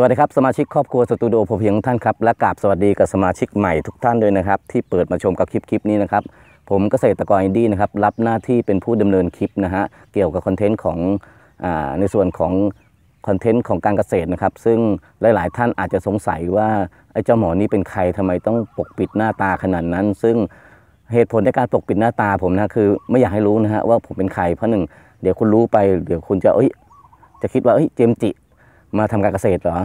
สวัสดีครับสมาชิกครอบครัวสตูดิโอพเพียงท่านครับและกราบสวัสดีกับสมาชิกใหม่ทุกท่านด้วยนะครับที่เปิดมาชมกับคลิปคลิปนี้นะครับผมเกษตรกรอินดี้นะครับรับหน้าที่เป็นผู้ดำเนินคลิปนะฮะเกี่ยวกับคอนเทนต์ของอในส่วนของคอนเทนต์ของการเกษตรนะครับซึ่งหลาย ๆ ท่านอาจจะสงสัยว่าไอ้เจ้าหมอนี่เป็นใครทำไมต้องปกปิดหน้าตาขนาดนั้น ซึ่งเหตุผลในการปกปิดหน้าตาผมนะคือไม่อยากให้รู้นะฮะว่าผมเป็นใครเพราะหนึ่ง เดี๋ยวคุณรู้ไปเดี๋ยวคุณจะเอ้ยจะคิดว่าเอ้ยเจมจิมาทำการเกษตรเหรอ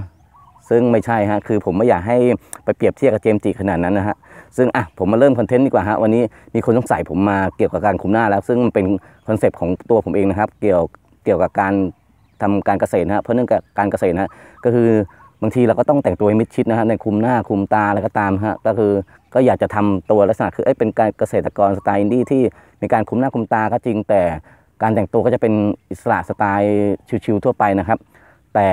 ซึ่งไม่ใช่ฮะ คือผมไม่อยากให้ไปเปรียบเทียบกับเจมจิขนาดนั้นนะฮะ ซึ่งอ่ะผมมาเริ่มคอนเทนต์ดีกว่าฮะ วันนี้มีคนสงสัยผมมาเกี่ยวกับการคุมหน้าแล้ว ซึ่งมันเป็นคอนเซปต์ของตัวผมเองนะครับ เกี่ยวเกี่ยวกับการทำการเกษตรนะฮะ เพราะเนื่องจากการเกษตรนะ ก็คือบางทีเราก็ต้องแต่งตัวมิดชิดนะฮะในคุมหน้าคุมตาอะไรก็ตามฮะ ก็คือก็อยากจะทำตัวลักษณะคือเอ้ยเป็นการเกษตรกรสไตล์อินดี้ที่มีการคุมหน้าคุมตาก็จริง แต่การแต่งตัวก็จะเป็นอิสระสไตล์ชิวๆทั่วไปนะครับแต่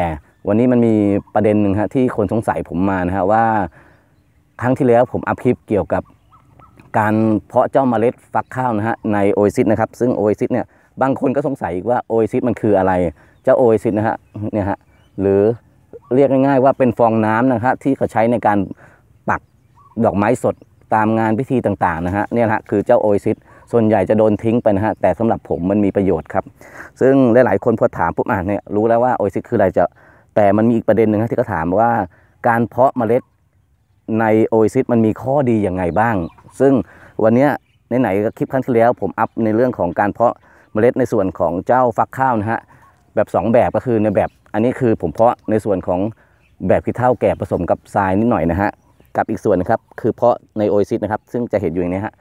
วันนี้มันมีประเด็นหนึ่งฮะที่คนสงสัยผมมานะฮะว่าครั้งที่แล้วผมอัพคลิปเกี่ยวกับการเพราะเจ้าเมล็ดฟักข้าวนะฮะในโอซิสนะครับซึ่งโอซิสเนี่ยบางคนก็สงสัยว่าโอซิสมันคืออะไร เจ้าโอซิสนะฮะเนี่ยฮะหรือเรียกง่าย ๆ ว่าเป็นฟองน้ำนะฮะที่เขาใช้ในการปักดอกไม้สดตามงานพิธีต่างๆนะฮะเนี่ยฮะคือเจ้าโอซิสส่วนใหญ่จะโดนทิ้งไปนะฮะ แต่สำหรับผมมันมีประโยชน์ครับ ซึ่งหลายๆคนพอถามปุ๊บอ่านเนี่ยรู้แล้วว่าโอซิสคืออะไรจะ แต่มันมีอีกประเด็นหนึ่งที่เขาถามว่าการเพราะเมล็ดในโอซิสมันมีข้อดีอย่างไงบ้าง ซึ่งวันนี้ไหนๆคลิปครั้งที่แล้วผมอัพในเรื่องของการเพราะเมล็ดในส่วนของเจ้าฟักข้าวนะฮะแบบ 2 แบบก็คือในแบบอันนี้คือผมเพาะในส่วนของแบบขี้เถ้าแก่ผสมกับทรายนิดหน่อยนะฮะกับอีกส่วนนะครับคือเพาะในโอซิสนะครับซึ่งจะเห็นอยู่อย่างนี้ฮะ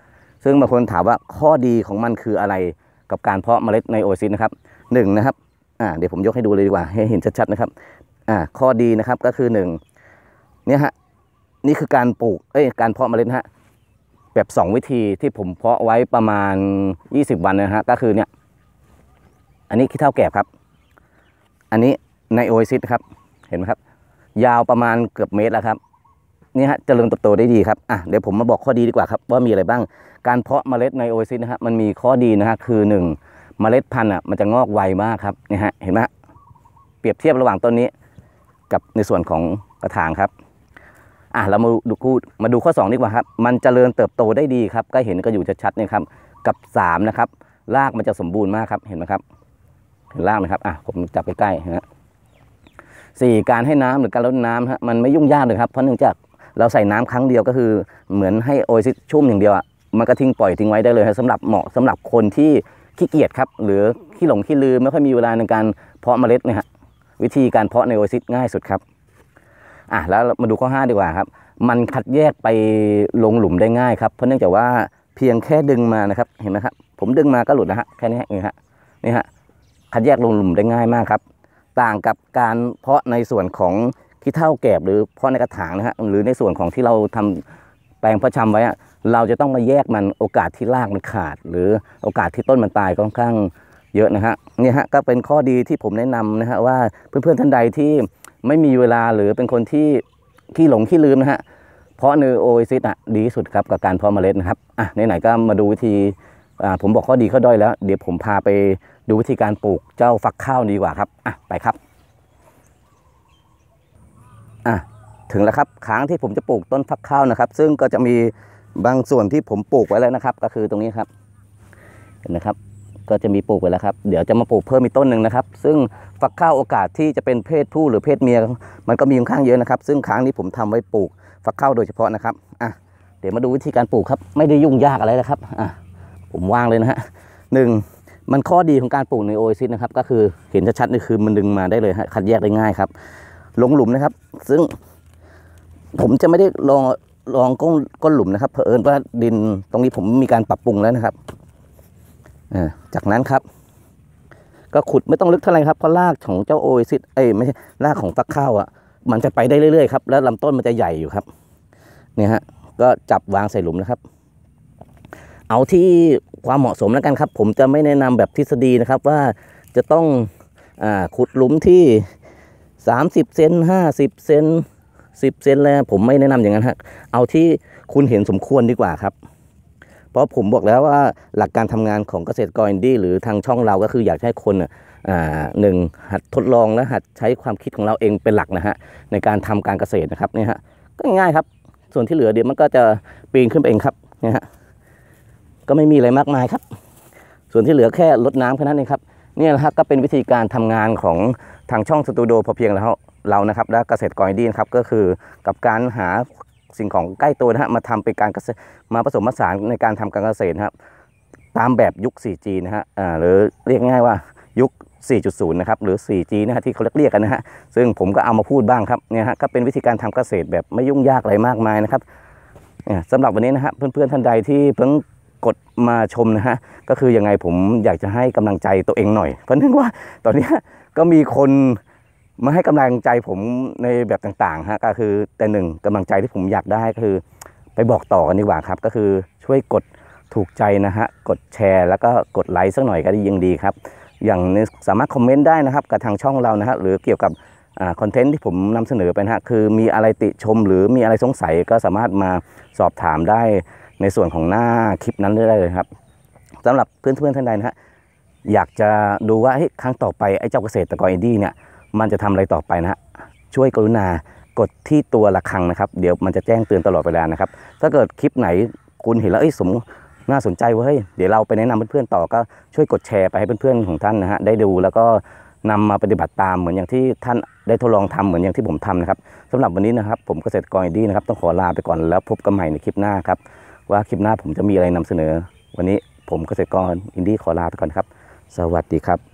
ซึ่งบางคนถามว่าข้อดีของมันคืออะไรกับการเพาะเมล็ดในโอซิสนะครับหนึ่งนะครับเดี๋ยวผมยกให้ดูเลยดีกว่า ให้เห็นชัดๆ นะครับข้อดีนะครับก็คือหนึ่งเนี่ยฮะนี่คือการปลูกเอ้ยการเพาะเมล็ดฮะแบบ 2 วิธีที่ผมเพาะไว้ประมาณ 20 วันนะฮะก็คือเนี่ยอันนี้ขี้เท่าแก่ครับ อันนี้ในโอซิสครับเห็นไหมครับ ยาวประมาณเกือบเมตรแล้วครับนี่ฮะจเจริญเติบโตได้ดีครับอ่ะเดี๋ยวผมมาบอกข้อดีดีกว่าครับ ว่ามีอะไรบ้าง การเพราะเมล็ดในโอเอซิสนะฮะมันมีข้อดีนะฮะคือ1นึ่งเมล็ดพันธุ์อ่ะมันจะงอกไวมากครับนี่ฮะเห็นไหมเปรียบเทียบระหว่างต้นนี้ กับในส่วนของกระถางครับอ่ะเรามาดูคู่มาดูข้อ 2 ดีกว่าครับมันจเจริญเติบโตได้ดีครับ ก็เห็นก็อยู่ชัดๆเนี่ยครับกับ3นะครับรากมันจะสมบูรณ์มากครับเห็นไหมครับเห็นรากไหมครับอ่ะผมจับใกล้ๆนะสี่การให้น้ำหรือการลดน้ำฮะมันไม่ยุ่งยากเลยครับเพราะเนื่องจากเราใส่น้ำครั้งเดียวก็คือเหมือนให้โอซิสชุ่มอย่างเดียวอ่ะมันก็ทิ้งปล่อยทิ้งไว้ได้เลย สำหรับเหมาะสำหรับคนที่ขี้เกียจครับ หรือขี้หลงขี้ลืมไม่ค่อยมีเวลาในการเพาะเมล็ดนะฮะวิธีการเพาะในโอซิสง่ายสุดครับอ่ะแล้วมาดูข้อ5ดีกว่าครับ มันคัดแยกไปลงหลุมได้ง่ายครับ เพราะเนื่องจากว่าเพียงแค่ดึงมานะครับเห็นไหมครับผมดึงมาก็หลุดนะฮะแค่นี้เองฮะนี่ฮะคัดแยกลงหลุมได้ง่ายมากครับ ต่างกับการเพาะในส่วนของขี้เท่าแกบหรือพ่อในกระถางนะฮะหรือในส่วนของที่เราทำแปลงพระชำไว้เราจะต้องมาแยกมันโอกาสที่รากมันขาด หรือโอกาสที่ต้นมันตายค่อนข้างเยอะนะฮะนี่ฮะก็เป็นข้อดีที่ผมแนะนำนะฮะว่าเพื่อนๆท่านใดที่ไม่มีเวลาหรือเป็นคนที่ขี้หลงขี้ลืมนะฮะเพราะเนโอเอซิสอ่ะดีสุดครับกับการเพาะเมล็ดนะครับอ่ะไหนๆก็มาดูวิธีอ่าผมบอกข้อดีข้อด้อยแล้ว เดี๋ยวผมพาไปดูวิธีการปลูกเจ้าฟักข้าวดีกว่าครับอ่ะไปครับอ่ะถึงแล้วครับค้างที่ผมจะปลูกต้นฟักข้าวนะครับ ซึ่งก็จะมีบางส่วนที่ผมปลูกไว้แล้วนะครับ ก็คือตรงนี้ครับ เห็นนะครับ ก็จะมีปลูกไว้แล้วครับเดี๋ยวจะมาปลูกเพิ่มอีกต้นหนึ่งนะครับ ซึ่งฟักข้าวโอกาสที่จะเป็นเพศผู้หรือเพศเมียมันก็มีค่อนข้างเยอะนะครับ ซึ่งค้างนี้ผมทำไว้ปลูก ฟักข้าวโดยเฉพาะนะครับอ่ะเดี๋ยวมาดูวิธีการปลูกครับไม่ได้ยุ่งยากอะไรนะครับอ่ะผมว่างเลยนะฮะหนึ่งมันข้อดีของการปลูกในโอเอซิสนะครับก็คือเห็นชัดๆนี่คือมันดึงมาได้เลยคัดแยกได้ง่ายครับลงหลุมนะครับ ซึ่งผมจะไม่ได้ลองลองก้นก้นหลุมนะครับเผอิญว่าดินตรงนี้ผมมีการปรับปรุงแล้วนะครับจากนั้นครับ ก็ขุดไม่ต้องลึกเท่าไหร่ครับเพราะรากของเจ้าโอเอซิสเอ้ยไม่ใช่รากของฟักข้าวอะ่ะ มันจะไปได้เรื่อยๆครับแล้วลำต้นมันจะใหญ่อยู่ครับเนี่ยฮะก็จับวางใส่หลุมนะครับ เอาที่ความเหมาะสมแล้วกันครับ ผมจะไม่แนะนำแบบทฤษฎีนะครับว่าจะต้องอขุดหลุมที่สามสิบเซนห้าสิบเซนสิบเซนแล้ว ผมไม่แนะนำอย่างนั้นฮะเอาที่คุณเห็นสมควรดีกว่าครับ เพราะผมบอกแล้วว่าหลักการทำงานของเกษตรกรอินดี้หรือทางช่องเราก็คืออยากให้คนอ่าหนึ่งหัดทดลองและหัดใช้ความคิดของเราเองเป็นหลักนะฮะในการทำการเกษตรนะครับเนี่ยฮะก็ง่ายครับ ส่วนที่เหลือเดี๋ยวมันก็จะปีนขึ้นไปเองครับเนี่ยฮะก็ไม่มีอะไรมากมายครับ ส่วนที่เหลือแค่ลดน้ำแค่นั้นเองครับนี่แหละครับก็เป็นวิธีการทำงานของทางช่องสตูดิโอพอเพียงแล้วเรานะครับ และเกษตรกรดีนครับก็คือกับการหาสิ่งของใกล้ตัวนะฮะ มาทำเป็นการมาผสมผสานในการทำการเกษตรครับ ตามแบบยุค 4G นะฮะหรือเรียกง่ายว่ายุค 4.0 นะครับ หรือ 4G นะฮะที่เขาเรียกกันนะฮะ ซึ่งผมก็เอามาพูดบ้างครับเนี่ยฮะก็เป็นวิธีการทำเกษตรแบบไม่ยุ่งยากอะไรมากมายนะครับสำหรับวันนี้นะฮะเพื่อนๆท่านใดที่เพิ่งกดมาชมนะฮะก็คือยังไงผมอยากจะให้กำลังใจตัวเองหน่อย เพราะนึกว่าตอนนี้ก็มีคนมาให้กำลังใจผมในแบบต่างๆฮะก็คือแต่หนึ่งกำลังใจที่ผมอยากได้คือไปบอกต่อกันดีกว่าครับ ก็คือช่วยกดถูกใจนะฮะกดแชร์แล้วก็กดไลค์สักหน่อยก็ยิ่งดีครับอย่างสามารถคอมเมนต์ได้นะครับกับทางช่องเรานะฮะหรือเกี่ยวกับคอนเทนต์ที่ผมนำเสนอไปนะฮะคือมีอะไรติชมหรือมีอะไรสงสัยก็สามารถมาสอบถามได้ในส่วนของหน้าคลิปนั้นได้เลยครับสำหรับเพื่อนๆท่านใดนะฮะอยากจะดูว่าครั้งต่อไปไอ้เจ้าเกษตรกรเอิดดี้เนี่ยมันจะทำอะไรต่อไปนะช่วยกรุณา กดที่ตัวระฆังนะครับ เดี๋ยวมันจะแจ้งเตือนตลอดเวลานะครับ ถ้าเกิดคลิปไหน คุณเห็นแล้วเอ้ยสมน่าสนใจเว้ยเดี๋ยวเราไปแนะนำเพื่อนๆ ต่อก็ช่วยกดแชร์ไปให้เพื่อนๆ ของท่านนะฮะได้ดูแล้วก็นำมาปฏิบัติตามเหมือนอย่างที่ท่านได้ทดลองทำเหมือนอย่างที่ผมทำนะครับสำหรับวันนี้นะครับ ผมเกษตรกรอินดี้นะครับ ต้องขอลาไปก่อนแล้ว พบกันใหม่ในคลิปหน้าครับว่าคลิปหน้าผมจะมีอะไรนำเสนอ วันนี้ผมเกษตรกรอินดี้ขอลาไปก่อนครับสวัสดีครับ